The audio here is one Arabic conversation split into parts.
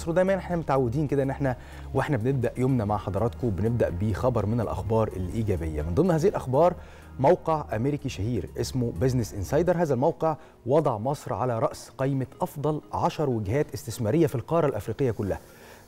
مصر دايما احنا متعودين كده ان احنا واحنا بنبدا يومنا مع حضراتكم بنبدا بخبر من الاخبار الايجابيه من ضمن هذه الاخبار موقع امريكي شهير اسمه بزنس انسايدر هذا الموقع وضع مصر على راس قائمه افضل 10 وجهات استثماريه في القاره الافريقيه كلها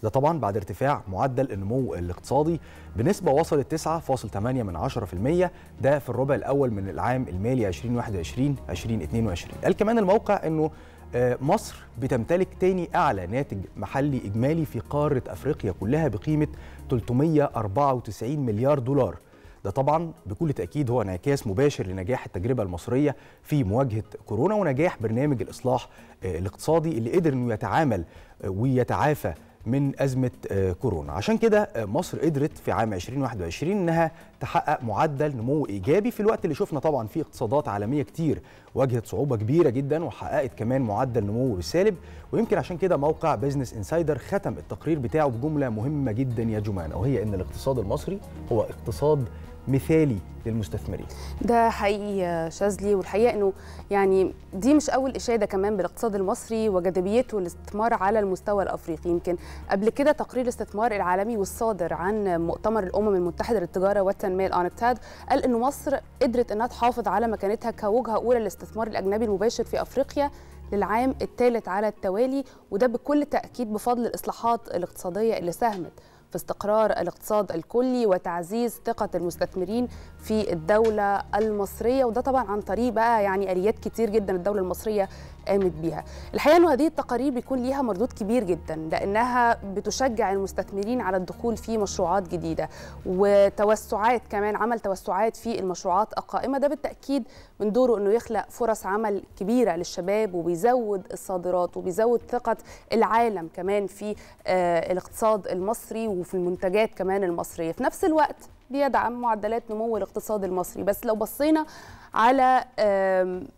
ده طبعا بعد ارتفاع معدل النمو الاقتصادي بنسبة وصلت 9.8 من 10% ده في الربع الأول من العام المالي 2021 2022 قال كمان الموقع أنه آه، مصر بتمتلك تاني أعلى ناتج محلي إجمالي في قارة أفريقيا كلها بقيمة 394 مليار دولار ده طبعا بكل تأكيد هو انعكاس مباشر لنجاح التجربة المصرية في مواجهة كورونا ونجاح برنامج الإصلاح آه، الاقتصادي اللي قدر أنه يتعامل آه، ويتعافى من أزمة آه، كورونا عشان كده آه، مصر قدرت في عام 2021 أنها تحقق معدل نمو إيجابي في الوقت اللي شفنا طبعا فيه اقتصادات عالمية كتير واجهت صعوبة كبيرة جدا وحققت كمان معدل نمو سالب ويمكن عشان كده موقع بيزنس انسايدر ختم التقرير بتاعه بجملة مهمة جدا يا جمانة وهي أن الاقتصاد المصري هو اقتصاد مثالي للمستثمرين ده حقيقي شاذلي والحقيقه انه يعني دي مش اول اشاده كمان بالاقتصاد المصري وجاذبيته للاستثمار على المستوى الافريقي يمكن قبل كده تقرير الاستثمار العالمي والصادر عن مؤتمر الامم المتحده للتجاره والتنميه الانكتاد قال ان مصر قدرت انها تحافظ على مكانتها كوجهه اولى للاستثمار الاجنبي المباشر في افريقيا للعام الثالث على التوالي وده بكل تاكيد بفضل الاصلاحات الاقتصاديه اللي ساهمت في استقرار الاقتصاد الكلي وتعزيز ثقة المستثمرين في الدولة المصرية وده طبعا عن طريق بقى يعني آليات كتير جدا الدولة المصرية قامت بيها الحقيقة أن هذه التقارير بيكون ليها مردود كبير جدا لأنها بتشجع المستثمرين على الدخول في مشروعات جديدة وتوسعات كمان عمل توسعات في المشروعات القائمة ده بالتأكيد من دوره أنه يخلق فرص عمل كبيرة للشباب وبيزود الصادرات وبيزود ثقة العالم كمان في آه، الاقتصاد المصري وفي المنتجات كمان المصريه في نفس الوقت بيدعم معدلات نمو الاقتصاد المصري بس لو بصينا على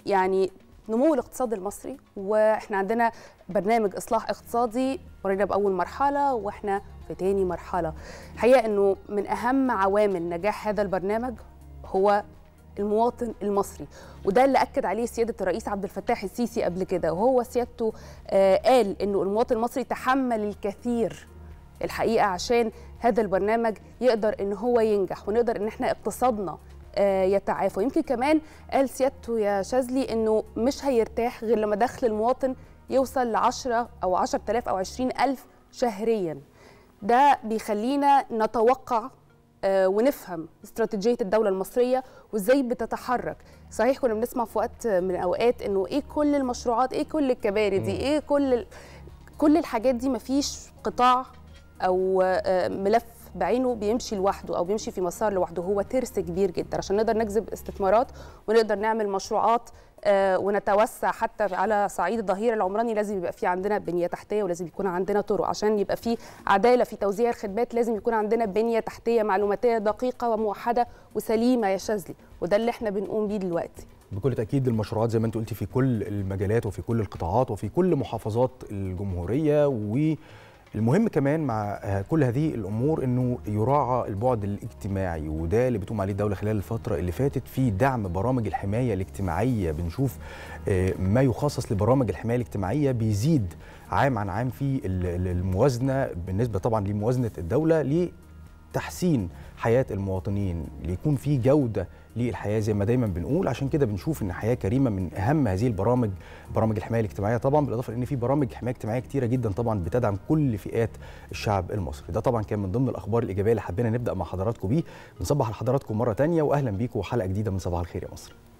يعني نمو الاقتصاد المصري واحنا عندنا برنامج اصلاح اقتصادي ورينا باول مرحله واحنا في تاني مرحله الحقيقه انه من اهم عوامل نجاح هذا البرنامج هو المواطن المصري وده اللي اكد عليه سياده الرئيس عبد الفتاح السيسي قبل كده وهو سيادته آه قال انه المواطن المصري تحمل الكثير الحقيقه عشان هذا البرنامج يقدر ان هو ينجح ونقدر ان احنا اقتصادنا آه، يتعافى ويمكن كمان قال سيادته يا شاذلي انه مش هيرتاح غير لما دخل المواطن يوصل ل 10 او 10000 او 20000 شهريا ده بيخلينا نتوقع آه، ونفهم استراتيجيه الدوله المصريه وازاي بتتحرك صحيح كنا بنسمع في وقت من الاوقات انه ايه كل المشروعات ايه كل الكباري دي ايه كل كل الحاجات دي مفيش قطاع او آه، ملف بعينه بيمشي لوحده او بيمشي في مسار لوحده هو ترس كبير جدا عشان نقدر نجذب استثمارات ونقدر نعمل مشروعات آه، ونتوسع حتى على صعيد الظهير العمراني لازم يبقى في عندنا بنيه تحتيه ولازم يكون عندنا طرق عشان يبقى في عداله في توزيع الخدمات لازم يكون عندنا بنيه تحتيه معلوماتيه دقيقه وموحده وسليمه يا شاذلي وده اللي احنا بنقوم بيه دلوقتي بكل تاكيد المشروعات زي ما انت قلتي في كل المجالات وفي كل القطاعات وفي كل محافظات الجمهوريه و المهم كمان مع آه، كل هذه الامور انه يراعى البعد الاجتماعي وده اللي بتقوم عليه الدوله خلال الفتره اللي فاتت في دعم برامج الحمايه الاجتماعيه بنشوف آه، ما يخصص لبرامج الحمايه الاجتماعيه بيزيد عام عن عام في الموازنه بالنسبه طبعا لموازنه الدوله تحسين حياه المواطنين ليكون في جوده للحياه زي ما دايما بنقول عشان كده بنشوف ان حياه كريمه من اهم هذه البرامج برامج الحمايه الاجتماعيه طبعا بالاضافه ان في برامج حمايه اجتماعيه كتيره جدا طبعا بتدعم كل فئات الشعب المصري ده طبعا كان من ضمن الاخبار الايجابيه اللي حبينا نبدا مع حضراتكم بيه بنصبح لحضراتكم مره ثانيه واهلا بيكم وحلقه جديده من صباح الخير يا مصر